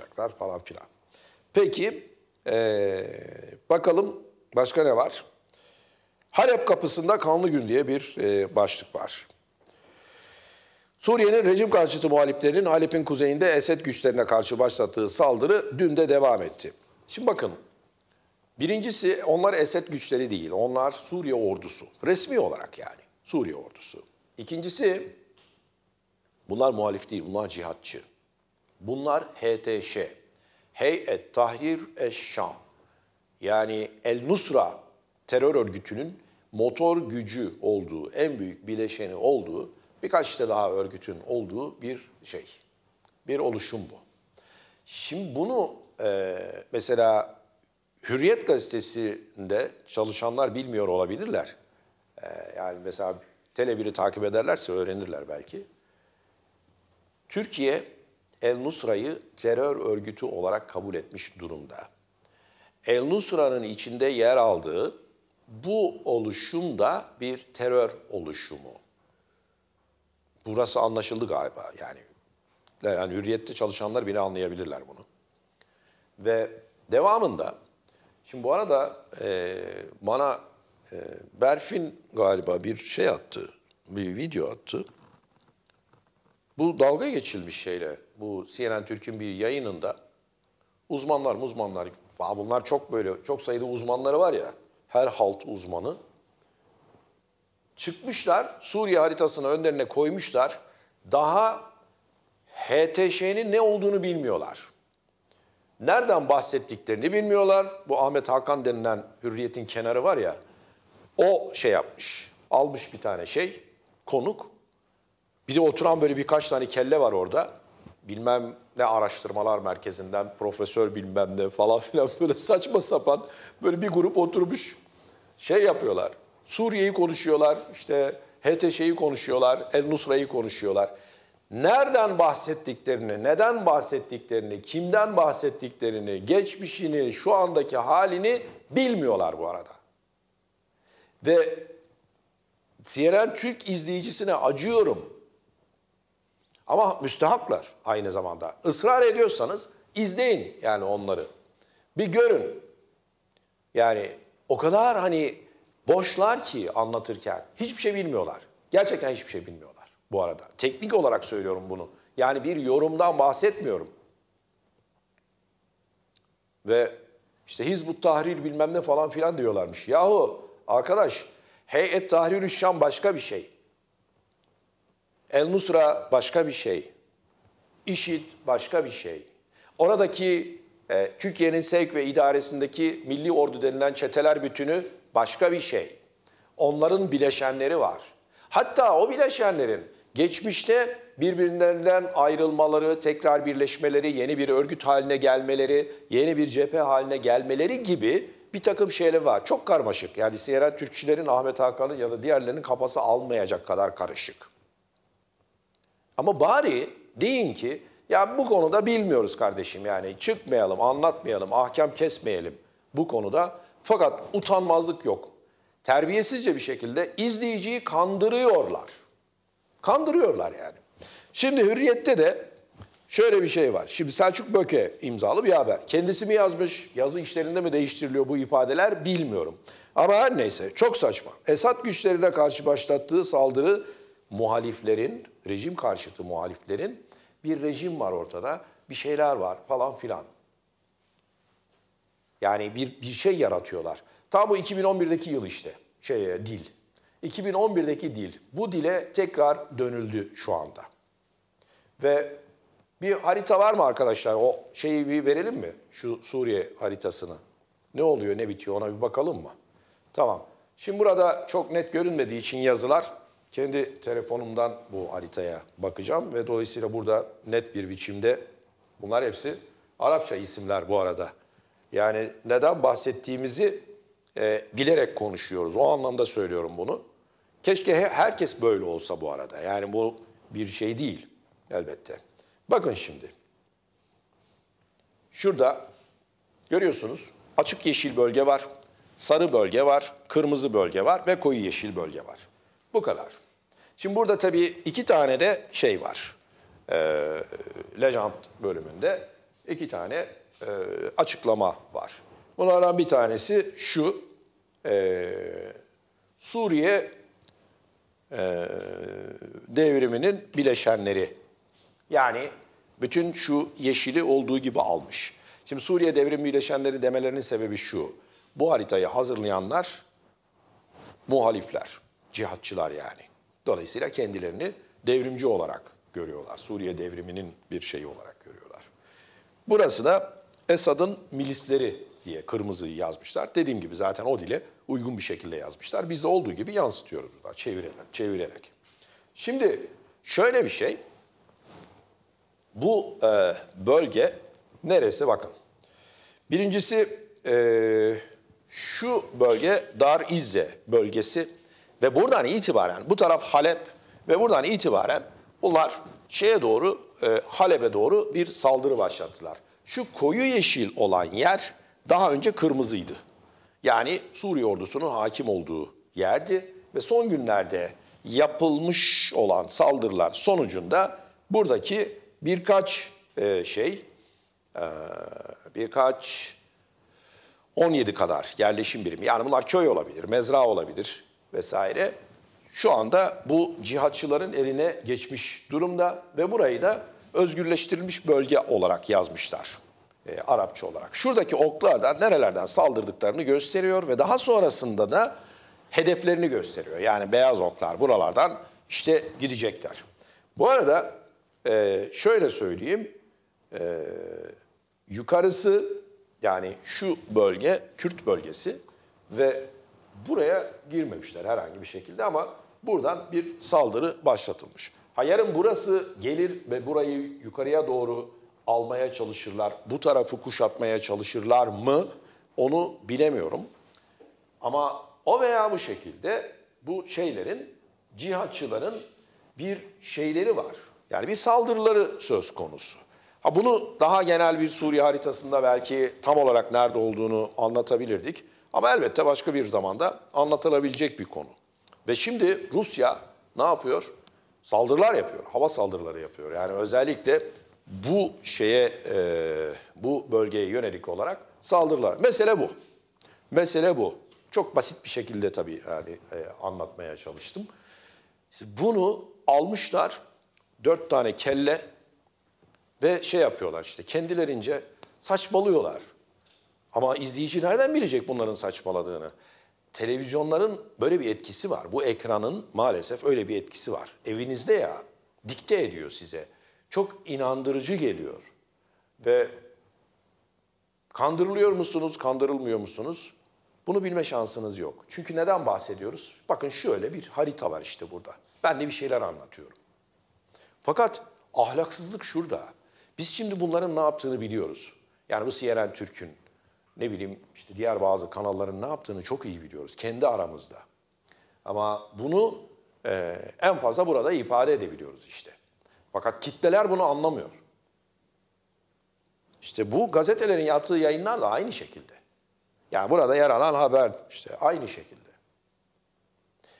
yapacaklar falan filan. Peki ee, bakalım başka ne var? Halep kapısında kanlı gün diye bir e, başlık var. Suriye'nin rejim karşıtı muhaliflerinin Halep'in kuzeyinde Esed güçlerine karşı başlattığı saldırı dün de devam etti. Şimdi bakın birincisi onlar Esed güçleri değil onlar Suriye ordusu resmi olarak yani Suriye ordusu. İkincisi bunlar muhalif değil bunlar cihatçı. Bunlar HTŞ, Heyet Tahrir Eş-Şam yani El Nusra terör örgütünün motor gücü olduğu, en büyük bileşeni olduğu, birkaç da daha örgütün olduğu bir şey, bir oluşum bu. Şimdi bunu e, mesela Hürriyet gazetesinde çalışanlar bilmiyor olabilirler. E, yani mesela Tele1'i takip ederlerse öğrenirler belki. Türkiye El Nusra'yı terör örgütü olarak kabul etmiş durumda. El Nusra'nın içinde yer aldığı bu oluşum da bir terör oluşumu. Burası anlaşıldı galiba yani. Yani hürriyette çalışanlar bile anlayabilirler bunu. Ve devamında, şimdi bu arada e, bana e, Berfin galiba bir şey attı, bir video attı. Bu dalga geçilmiş şeyle bu CNN Türk'ün bir yayınında uzmanlar uzmanlar bunlar çok böyle çok sayıda uzmanları var ya her halt uzmanı çıkmışlar Suriye haritasını önlerine koymuşlar daha HTŞ'nin ne olduğunu bilmiyorlar. Nereden bahsettiklerini bilmiyorlar. Bu Ahmet Hakan denilen hürriyetin kenarı var ya o şey yapmış almış bir tane şey konuk bir de oturan böyle birkaç tane kelle var orada bilmem ne araştırmalar merkezinden profesör bilmem ne falan filan böyle saçma sapan böyle bir grup oturmuş şey yapıyorlar. Suriye'yi konuşuyorlar, işte HTŞ'yi konuşuyorlar, El Nusra'yı konuşuyorlar. Nereden bahsettiklerini, neden bahsettiklerini, kimden bahsettiklerini, geçmişini, şu andaki halini bilmiyorlar bu arada. Ve CNN Türk izleyicisine acıyorum. Ama müstehaklar aynı zamanda. Israr ediyorsanız izleyin yani onları. Bir görün. Yani o kadar hani boşlar ki anlatırken hiçbir şey bilmiyorlar. Gerçekten hiçbir şey bilmiyorlar bu arada. Teknik olarak söylüyorum bunu. Yani bir yorumdan bahsetmiyorum. Ve işte Hizbut Tahrir bilmem ne falan filan diyorlarmış. Yahu arkadaş heyet Tahrir-i Şam başka bir şey. El Nusra başka bir şey. İşit başka bir şey. Oradaki e, Türkiye'nin sevk ve idaresindeki milli ordu denilen çeteler bütünü başka bir şey. Onların bileşenleri var. Hatta o bileşenlerin geçmişte birbirlerinden ayrılmaları, tekrar birleşmeleri, yeni bir örgüt haline gelmeleri, yeni bir cephe haline gelmeleri gibi bir takım şeyler var. Çok karmaşık. Yani Siyeren Türkçilerin, Ahmet Hakan'ın ya da diğerlerinin kafası almayacak kadar karışık. Ama bari deyin ki ya bu konuda bilmiyoruz kardeşim yani çıkmayalım, anlatmayalım, ahkam kesmeyelim bu konuda. Fakat utanmazlık yok. Terbiyesizce bir şekilde izleyiciyi kandırıyorlar. Kandırıyorlar yani. Şimdi Hürriyet'te de şöyle bir şey var. Şimdi Selçuk Böke imzalı bir haber. Kendisi mi yazmış, yazı işlerinde mi değiştiriliyor bu ifadeler bilmiyorum. Ama her neyse çok saçma. Esad güçlerine karşı başlattığı saldırı muhaliflerin rejim karşıtı muhaliflerin bir rejim var ortada, bir şeyler var falan filan. Yani bir, bir şey yaratıyorlar. Tam bu 2011'deki yıl işte, şey, e, dil. 2011'deki dil. Bu dile tekrar dönüldü şu anda. Ve bir harita var mı arkadaşlar? O şeyi bir verelim mi? Şu Suriye haritasını. Ne oluyor, ne bitiyor ona bir bakalım mı? Tamam. Şimdi burada çok net görünmediği için yazılar kendi telefonumdan bu haritaya bakacağım ve dolayısıyla burada net bir biçimde bunlar hepsi Arapça isimler bu arada. Yani neden bahsettiğimizi e, bilerek konuşuyoruz. O anlamda söylüyorum bunu. Keşke herkes böyle olsa bu arada. Yani bu bir şey değil elbette. Bakın şimdi. Şurada görüyorsunuz açık yeşil bölge var, sarı bölge var, kırmızı bölge var ve koyu yeşil bölge var. Bu kadar. Şimdi burada tabii iki tane de şey var. E, Legend bölümünde iki tane e, açıklama var. Bunlardan bir tanesi şu. E, Suriye e, devriminin bileşenleri. Yani bütün şu yeşili olduğu gibi almış. Şimdi Suriye devrimi bileşenleri demelerinin sebebi şu. Bu haritayı hazırlayanlar muhalifler cihatçılar yani. Dolayısıyla kendilerini devrimci olarak görüyorlar. Suriye devriminin bir şeyi olarak görüyorlar. Burası da Esad'ın milisleri diye kırmızıyı yazmışlar. Dediğim gibi zaten o dile uygun bir şekilde yazmışlar. Biz de olduğu gibi yansıtıyoruz burada çevirerek, çevirerek. Şimdi şöyle bir şey. Bu e, bölge neresi bakın. Birincisi e, şu bölge Dar İzze bölgesi ve buradan itibaren bu taraf Halep ve buradan itibaren bunlar şeye doğru e, Halep'e doğru bir saldırı başlattılar. Şu koyu yeşil olan yer daha önce kırmızıydı. Yani Suriye ordusunun hakim olduğu yerdi ve son günlerde yapılmış olan saldırılar sonucunda buradaki birkaç e, şey e, birkaç 17 kadar yerleşim birimi yani bunlar köy olabilir, mezra olabilir, vesaire şu anda bu cihatçıların eline geçmiş durumda ve burayı da özgürleştirilmiş bölge olarak yazmışlar. E, Arapça olarak. Şuradaki oklardan nerelerden saldırdıklarını gösteriyor ve daha sonrasında da hedeflerini gösteriyor. Yani beyaz oklar buralardan işte gidecekler. Bu arada e, şöyle söyleyeyim. E, yukarısı yani şu bölge Kürt bölgesi ve Buraya girmemişler herhangi bir şekilde ama buradan bir saldırı başlatılmış. Ha yarın burası gelir ve burayı yukarıya doğru almaya çalışırlar, bu tarafı kuşatmaya çalışırlar mı onu bilemiyorum. Ama o veya bu şekilde bu şeylerin, cihatçıların bir şeyleri var. Yani bir saldırıları söz konusu. Ha bunu daha genel bir Suriye haritasında belki tam olarak nerede olduğunu anlatabilirdik. Ama elbette başka bir zamanda anlatılabilecek bir konu. Ve şimdi Rusya ne yapıyor? Saldırılar yapıyor, hava saldırıları yapıyor. Yani özellikle bu şeye, e, bu bölgeye yönelik olarak saldırılar. Mesele bu. Mesele bu. Çok basit bir şekilde tabii yani e, anlatmaya çalıştım. Bunu almışlar dört tane kelle ve şey yapıyorlar işte kendilerince saçmalıyorlar. Ama izleyici nereden bilecek bunların saçmaladığını? Televizyonların böyle bir etkisi var. Bu ekranın maalesef öyle bir etkisi var. Evinizde ya dikte ediyor size. Çok inandırıcı geliyor. Ve kandırılıyor musunuz, kandırılmıyor musunuz? Bunu bilme şansınız yok. Çünkü neden bahsediyoruz? Bakın şöyle bir harita var işte burada. Ben de bir şeyler anlatıyorum. Fakat ahlaksızlık şurada. Biz şimdi bunların ne yaptığını biliyoruz. Yani bu CNN Türk'ün ne bileyim işte diğer bazı kanalların ne yaptığını çok iyi biliyoruz kendi aramızda. Ama bunu e, en fazla burada ifade edebiliyoruz işte. Fakat kitleler bunu anlamıyor. İşte bu gazetelerin yaptığı yayınlar da aynı şekilde. Yani burada yer alan haber işte aynı şekilde.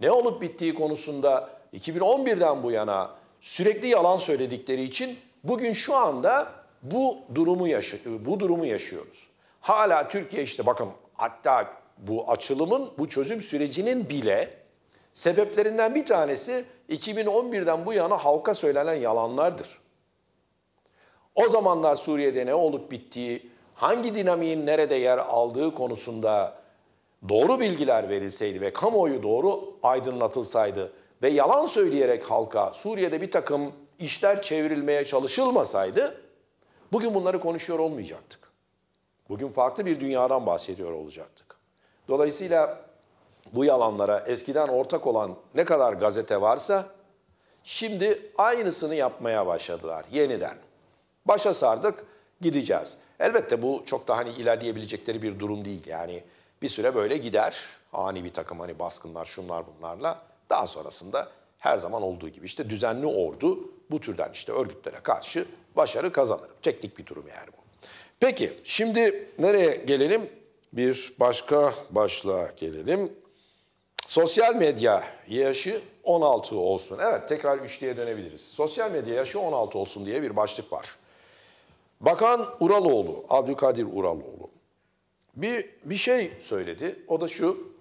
Ne olup bittiği konusunda 2011'den bu yana sürekli yalan söyledikleri için bugün şu anda bu durumu yaşı bu durumu yaşıyoruz. Hala Türkiye işte bakın hatta bu açılımın, bu çözüm sürecinin bile sebeplerinden bir tanesi 2011'den bu yana halka söylenen yalanlardır. O zamanlar Suriye'de ne olup bittiği, hangi dinamiğin nerede yer aldığı konusunda doğru bilgiler verilseydi ve kamuoyu doğru aydınlatılsaydı ve yalan söyleyerek halka Suriye'de bir takım işler çevrilmeye çalışılmasaydı bugün bunları konuşuyor olmayacaktık. Bugün farklı bir dünyadan bahsediyor olacaktık. Dolayısıyla bu yalanlara eskiden ortak olan ne kadar gazete varsa şimdi aynısını yapmaya başladılar yeniden. Başa sardık gideceğiz. Elbette bu çok da hani ilerleyebilecekleri bir durum değil. Yani bir süre böyle gider. Ani bir takım hani baskınlar şunlar bunlarla. Daha sonrasında her zaman olduğu gibi işte düzenli ordu bu türden işte örgütlere karşı başarı kazanır. Teknik bir durum yani bu. Peki şimdi nereye gelelim? Bir başka başlığa gelelim. Sosyal medya yaşı 16 olsun. Evet tekrar üçlüye dönebiliriz. Sosyal medya yaşı 16 olsun diye bir başlık var. Bakan Uraloğlu, Abdülkadir Uraloğlu bir, bir şey söyledi. O da şu,